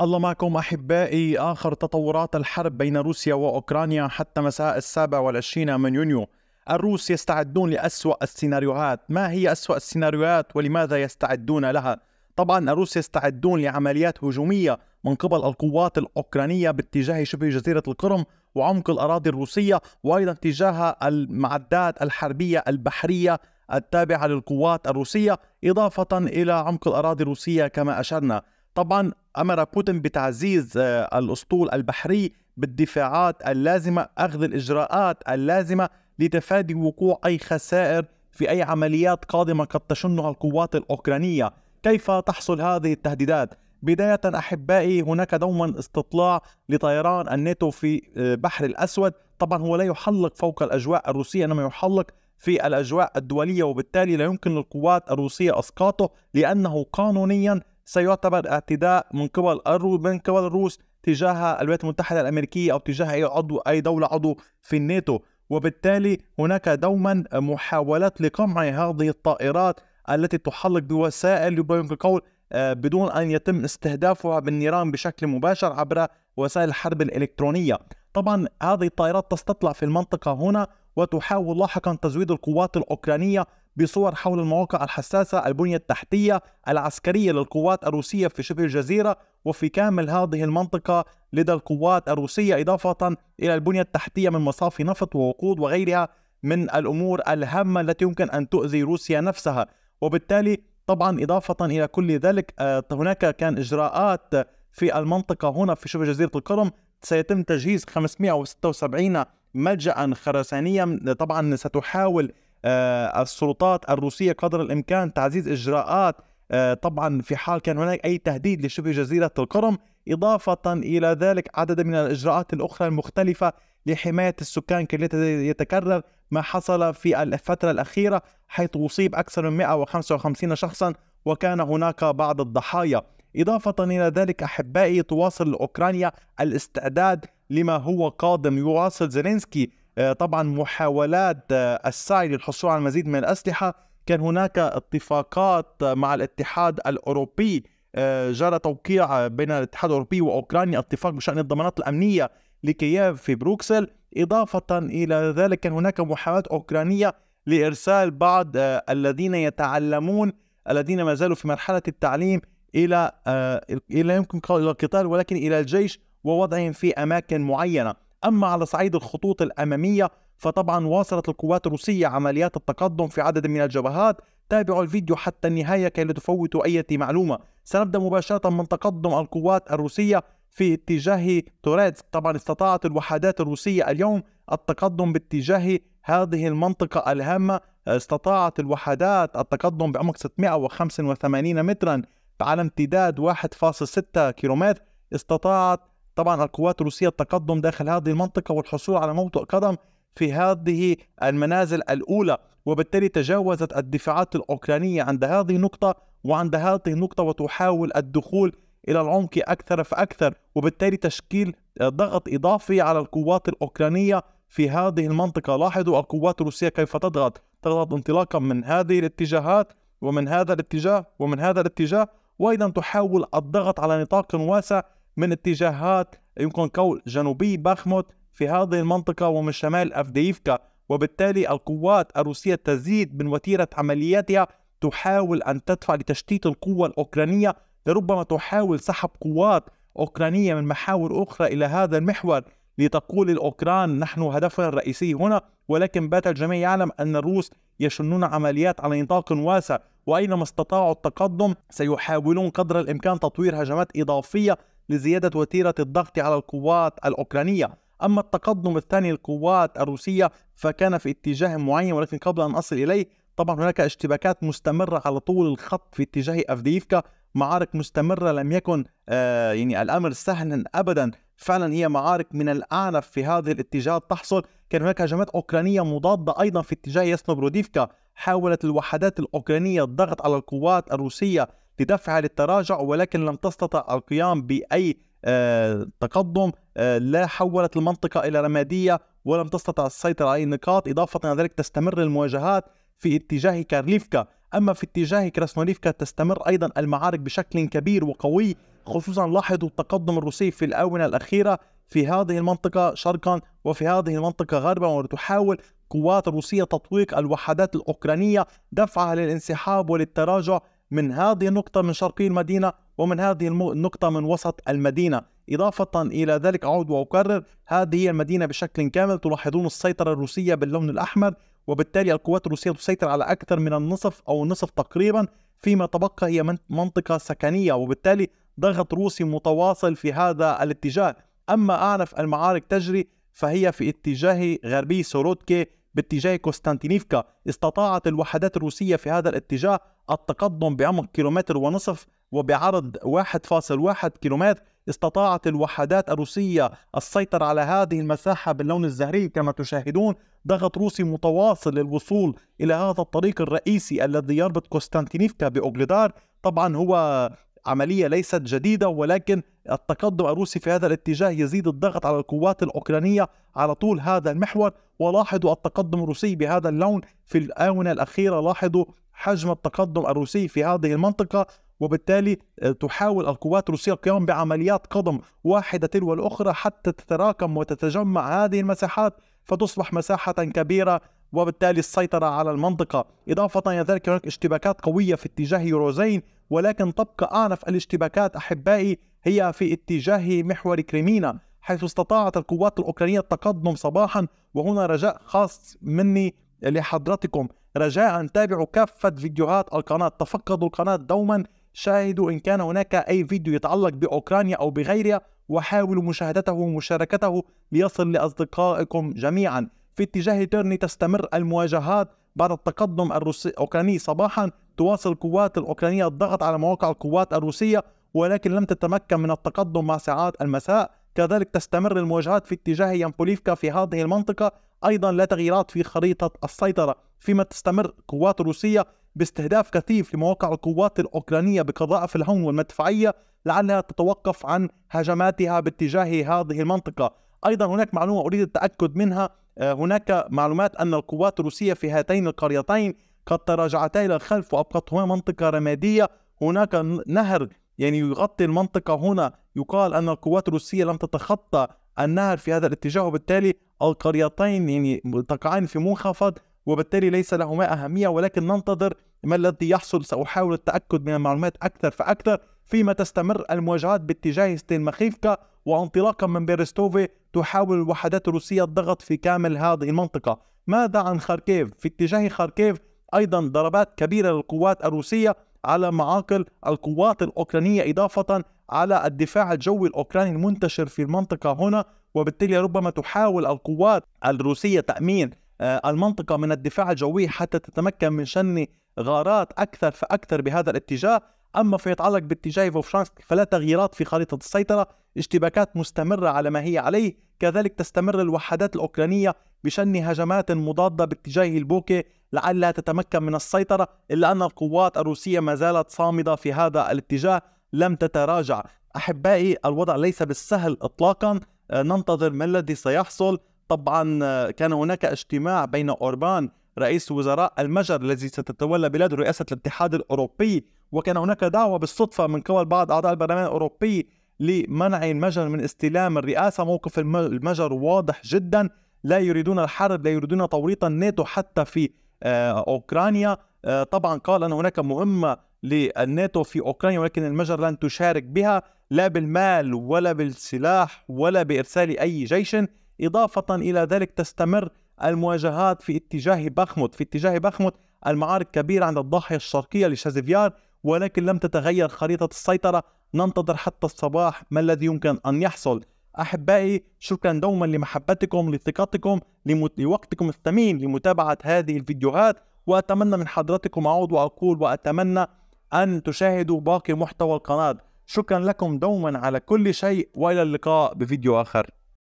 الله معكم أحبائي آخر تطورات الحرب بين روسيا وأوكرانيا حتى مساء السابع والعشرين من يونيو الروس يستعدون لأسوأ السيناريوهات ما هي أسوأ السيناريوهات ولماذا يستعدون لها؟ طبعا الروس يستعدون لعمليات هجومية من قبل القوات الأوكرانية باتجاه شبه جزيرة القرم وعمق الأراضي الروسية وأيضا اتجاه المعدات الحربية البحرية التابعة للقوات الروسية إضافة إلى عمق الأراضي الروسية كما أشرنا طبعا امر بوتين بتعزيز آه، الاسطول البحري بالدفاعات اللازمه اخذ الاجراءات اللازمه لتفادي وقوع اي خسائر في اي عمليات قادمه قد تشنها القوات الاوكرانيه كيف تحصل هذه التهديدات بدايه احبائي هناك دوما استطلاع لطيران الناتو في آه، بحر الاسود طبعا هو لا يحلق فوق الاجواء الروسيه انما يحلق في الاجواء الدوليه وبالتالي لا يمكن للقوات الروسيه اسقاطه لانه قانونيا سيعتبر اعتداء من قبل من قبل الروس تجاه الولايات المتحدة الأمريكية أو تجاه أي عضو أي دولة عضو في الناتو وبالتالي هناك دوما محاولات لقمع هذه الطائرات التي تحلق بوسائل يمكن القول آه، بدون أن يتم استهدافها بالنيران بشكل مباشر عبر وسائل الحرب الإلكترونية طبعا هذه الطائرات تستطلع في المنطقة هنا وتحاول لاحقا تزويد القوات الأوكرانية بصور حول المواقع الحساسة البنية التحتية العسكرية للقوات الروسية في شبه الجزيرة وفي كامل هذه المنطقة لدى القوات الروسية إضافة إلى البنية التحتية من مصافي نفط ووقود وغيرها من الأمور الهامة التي يمكن أن تؤذي روسيا نفسها وبالتالي طبعا إضافة إلى كل ذلك آه، هناك كان إجراءات في المنطقة هنا في شبه جزيرة القرم سيتم تجهيز 576 ملجأ خرسانيا طبعا ستحاول آه، السلطات الروسية قدر الإمكان تعزيز إجراءات آه، طبعا في حال كان هناك أي تهديد لشبه جزيرة القرم إضافة إلى ذلك عدد من الإجراءات الأخرى المختلفة لحماية السكان كي يتكرر ما حصل في الفترة الأخيرة حيث أصيب أكثر من 155 شخصا وكان هناك بعض الضحايا إضافة إلى ذلك أحبائي تواصل أوكرانيا الاستعداد لما هو قادم يواصل زيلينسكي آه، طبعا محاولات آه، السعي للحصول على المزيد من الأسلحة كان هناك اتفاقات آه، مع الاتحاد الأوروبي جرى توقيع بين الاتحاد الأوروبي وأوكرانيا اتفاق بشأن الضمانات الأمنية لكييف في بروكسل إضافة إلى ذلك كان هناك محاولات أوكرانية لإرسال بعض الذين يتعلمون الذين ما زالوا في مرحلة التعليم إلى إلى يمكن القتال ولكن إلى الجيش ووضعهم في أماكن معينة أما على صعيد الخطوط الأمامية فطبعا واصلت القوات الروسية عمليات التقدم في عدد من الجبهات تابعوا الفيديو حتى النهاية كي لا تفوتوا أي معلومة سنبدأ مباشرة من تقدم القوات الروسية في اتجاه توريتسك طبعا استطاعت الوحدات الروسية اليوم التقدم باتجاه هذه المنطقة الهامة استطاعت الوحدات التقدم بعمق 685 مترا على امتداد 1.6 كيلومتر استطاعت طبعا القوات الروسية التقدم داخل هذه المنطقة والحصول على موطئ قدم في هذه المنازل الأولى وبالتالي تجاوزت الدفاعات الأوكرانية عند هذه النقطة وعند هذه النقطة وتحاول الدخول إلى العمق أكثر فأكثر وبالتالي تشكيل ضغط إضافي على القوات الأوكرانية في هذه المنطقة لاحظوا القوات الروسية كيف تضغط تضغط انطلاقا من هذه الاتجاهات ومن هذا الاتجاه ومن هذا الاتجاه وأيضا تحاول الضغط على نطاق واسع من اتجاهات يمكن قول جنوبي باخموت في هذه المنطقة ومن شمال أفديفكا وبالتالي القوات الروسية تزيد من وتيرة عملياتها تحاول أن تدفع لتشتيت القوة الأوكرانية لربما تحاول سحب قوات أوكرانية من محاور أخرى إلى هذا المحور لتقول الأوكران نحن هدفنا الرئيسي هنا ولكن بات الجميع يعلم أن الروس يشنون عمليات على نطاق واسع وأينما استطاعوا التقدم سيحاولون قدر الإمكان تطوير هجمات إضافية لزيادة وتيرة الضغط على القوات الأوكرانية أما التقدم الثاني للقوات الروسية فكان في اتجاه معين ولكن قبل أن أصل إليه طبعا هناك اشتباكات مستمرة على طول الخط في اتجاه أفديفكا معارك مستمرة لم يكن آه يعني الأمر سهلا أبدا فعلا هي معارك من الأعنف في هذه الاتجاهات تحصل كان هناك هجمات أوكرانية مضادة أيضا في اتجاه يسنوبروديفكا حاولت الوحدات الأوكرانية الضغط على القوات الروسية لدفعها للتراجع ولكن لم تستطع القيام بأي آه، تقدم آه، لا حولت المنطقة إلى رمادية ولم تستطع السيطرة على أي نقاط إضافة إلى ذلك تستمر المواجهات في اتجاه كارليفكا أما في اتجاه كراسنوليفكا تستمر أيضا المعارك بشكل كبير وقوي خصوصا لاحظوا التقدم الروسي في الآونة الأخيرة في هذه المنطقة شرقا وفي هذه المنطقة غربا وتحاول قوات روسية تطويق الوحدات الأوكرانية دفعها للانسحاب وللتراجع من هذه النقطة من شرقي المدينة ومن هذه النقطة من وسط المدينة إضافة إلى ذلك أعود وأكرر هذه هي المدينة بشكل كامل تلاحظون السيطرة الروسية باللون الأحمر وبالتالي القوات الروسية تسيطر على أكثر من النصف أو النصف تقريبا فيما تبقى هي منطقة سكنية وبالتالي ضغط روسي متواصل في هذا الاتجاه أما أعنف المعارك تجري فهي في اتجاه غربي سوروتكي باتجاه كوستانتينيفكا استطاعت الوحدات الروسية في هذا الاتجاه التقدم بعمق كيلومتر ونصف وبعرض 1.1 كيلومتر استطاعت الوحدات الروسية السيطرة على هذه المساحة باللون الزهري كما تشاهدون ضغط روسي متواصل للوصول إلى هذا الطريق الرئيسي الذي يربط كوستانتينيفكا بأوغلدار طبعا هو عملية ليست جديدة ولكن التقدم الروسي في هذا الاتجاه يزيد الضغط على القوات الأوكرانية على طول هذا المحور ولاحظوا التقدم الروسي بهذا اللون في الآونة الأخيرة لاحظوا حجم التقدم الروسي في هذه المنطقة وبالتالي آه، تحاول القوات الروسية القيام بعمليات قضم واحدة تلو الأخرى حتى تتراكم وتتجمع هذه المساحات فتصبح مساحة كبيرة وبالتالي السيطرة على المنطقة إضافة إلى ذلك هناك اشتباكات قوية في اتجاه يوروزين ولكن تبقى أعنف الاشتباكات أحبائي هي في اتجاه محور كريمينا حيث استطاعت القوات الأوكرانية التقدم صباحا وهنا رجاء خاص مني لحضرتكم رجاء تابعوا كافة فيديوهات القناة تفقدوا القناة دوما شاهدوا إن كان هناك أي فيديو يتعلق بأوكرانيا أو بغيرها وحاولوا مشاهدته ومشاركته ليصل لأصدقائكم جميعا في اتجاه تيرني تستمر المواجهات بعد التقدم الروسي الأوكراني صباحا تواصل القوات الأوكرانية الضغط على مواقع القوات الروسية ولكن لم تتمكن من التقدم مع ساعات المساء كذلك تستمر المواجهات في اتجاه يامبوليفكا في هذه المنطقة أيضا لا تغييرات في خريطة السيطرة فيما تستمر القوات الروسية باستهداف كثيف لمواقع القوات الأوكرانية بقذائف الهون والمدفعية لعلها تتوقف عن هجماتها باتجاه هذه المنطقة أيضا هناك معلومة أريد التأكد منها آه، هناك معلومات أن القوات الروسية في هاتين القريتين قد تراجعتا إلى الخلف وأبقتهما منطقة رمادية هناك نهر يعني يغطي المنطقة هنا يقال أن القوات الروسية لم تتخطى النهر في هذا الاتجاه وبالتالي القريتين يعني تقعان في منخفض وبالتالي ليس لهما أهمية ولكن ننتظر ما الذي يحصل سأحاول التأكد من المعلومات أكثر فأكثر فيما تستمر المواجهات باتجاه مخيفكا وانطلاقا من بيرستوفي تحاول الوحدات الروسية الضغط في كامل هذه المنطقة ماذا عن خاركيف؟ في اتجاه خاركيف أيضا ضربات كبيرة للقوات الروسية على معاقل القوات الأوكرانية إضافة على الدفاع الجوي الأوكراني المنتشر في المنطقة هنا وبالتالي ربما تحاول القوات الروسية تأمين آه، المنطقة من الدفاع الجوي حتى تتمكن من شن غارات أكثر فأكثر بهذا الاتجاه أما يتعلق باتجاه فوفشانسك فلا تغييرات في خريطة السيطرة اشتباكات مستمرة على ما هي عليه كذلك تستمر الوحدات الأوكرانية بشن هجمات مضادة باتجاه البوكي لعلها تتمكن من السيطرة إلا أن القوات الروسية ما زالت صامدة في هذا الاتجاه لم تتراجع أحبائي الوضع ليس بالسهل إطلاقا آه، ننتظر ما الذي سيحصل طبعا آه، كان هناك اجتماع بين أوربان رئيس وزراء المجر الذي ستتولى بلاده رئاسة الاتحاد الأوروبي وكان هناك دعوة بالصدفة من قبل بعض أعضاء البرلمان الأوروبي لمنع المجر من استلام الرئاسة موقف المجر واضح جدا لا يريدون الحرب لا يريدون توريط الناتو حتى في آه، أوكرانيا آه، طبعا قال أن هناك مهمة للناتو في أوكرانيا ولكن المجر لن تشارك بها لا بالمال ولا بالسلاح ولا بإرسال أي جيش إضافة إلى ذلك تستمر المواجهات في اتجاه بخمت في اتجاه بخمت المعارك كبيرة عند الضاحية الشرقية لشازفيار ولكن لم تتغير خريطة السيطرة ننتظر حتى الصباح ما الذي يمكن أن يحصل أحبائي شكرا دوما لمحبتكم لثقتكم لمت... لوقتكم الثمين لمتابعة هذه الفيديوهات وأتمنى من حضرتكم أعود وأقول وأتمنى أن تشاهدوا باقي محتوى القناة شكرا لكم دوما على كل شيء وإلى اللقاء بفيديو آخر